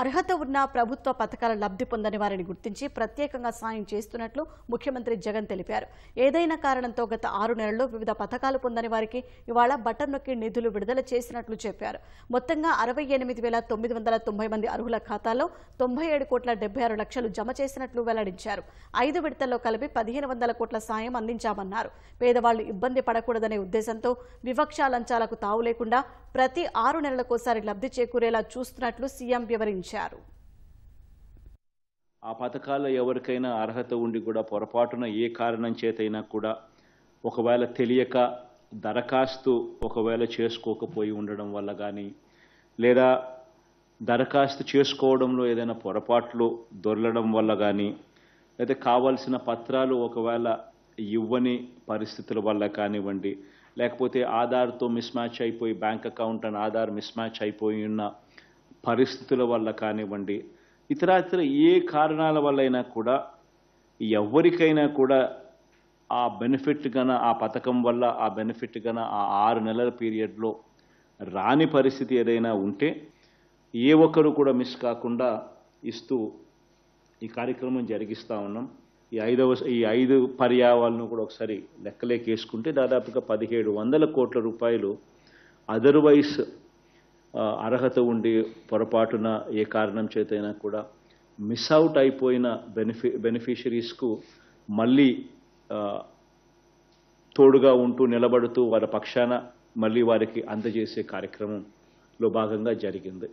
అర్హత ఉన్న ప్రభుత్వ పథకాల లబ్ధి పొందని వారిని గుర్తించి ప్రత్యేకంగా సాయం చేస్తున్నట్లు ముఖ్యమంత్రి జగన్ తెలిపారు ఏదైనా కారణంతో గత ఆరు నెలల్లో వివిధ పథకాలు పొందని వారికి ఇవాళ బటన్ నొక్కి నిధులు విడుదల చేసినట్లు చెప్పారు మొత్తంగా అరవై ఎనిమిది వేల తొమ్మిది వందల తొంభై మంది అర్హుల ఖాతాలో తొంభై ఏడు కోట్ల డెబ్బై ఆరు లక్షలు జమ చేసినట్లు వెల్లడించారు ఐదు విడతల్లో కలిపి పదిహేను వందల కోట్ల సాయం అందించామన్నారు పేదవాళ్లు ఇబ్బంది పడకూడదనే ఉద్దేశంతో వివక్ష లంచాలకు తావు లేకుండా ప్రతి ఆరు నెలలకోసారి లబ్ధి చేకూరేలా చూస్తున్నట్లు సీఎం వివరించారు వివరించారు ఆ పథకాల్లో ఎవరికైనా అర్హత ఉండి కూడా పొరపాటున ఏ కారణం చేతైనా కూడా ఒకవేళ తెలియక దరఖాస్తు ఒకవేళ చేసుకోకపోయి ఉండడం వల్ల కానీ లేదా దరఖాస్తు చేసుకోవడంలో ఏదైనా పొరపాట్లు దొరలడం వల్ల కానీ లేదా కావాల్సిన పత్రాలు ఒకవేళ ఇవ్వని పరిస్థితుల వల్ల కానివ్వండి లేకపోతే ఆధార్తో మిస్ మ్యాచ్ అయిపోయి bank account and Aadhaar mismatch అయిపోయి ఉన్న పరిస్థితుల వల్ల కానివ్వండి ఇతరాతర ఏ కారణాల వల్ల అయినా కూడా ఎవరికైనా కూడా ఆ బెనిఫిట్ కన ఆ పథకం వల్ల ఆ బెనిఫిట్ కన ఆ ఆరు నెలల పీరియడ్లో రాని పరిస్థితి ఏదైనా ఉంటే ఏ ఒక్కరు కూడా మిస్ కాకుండా ఇస్తూ ఈ కార్యక్రమం జరిగిస్తూ ఉన్నాం ఈ ఐదవ ఈ ఐదు పర్యావాలను కూడా ఒకసారి లెక్కలేకేసుకుంటే దాదాపుగా పదిహేడు వందల కోట్ల రూపాయలు అదర్వైజ్ అర్హత ఉండి పొరపాటున ఏ కారణం చేతైనా కూడా మిస్ అవుట్ అయిపోయిన బెనిఫి బెనిఫిషరీస్కు మళ్ళీ తోడుగా ఉంటూ నిలబడుతూ వారి పక్షాన మళ్ళీ వారికి అందజేసే కార్యక్రమంలో భాగంగా జరిగింది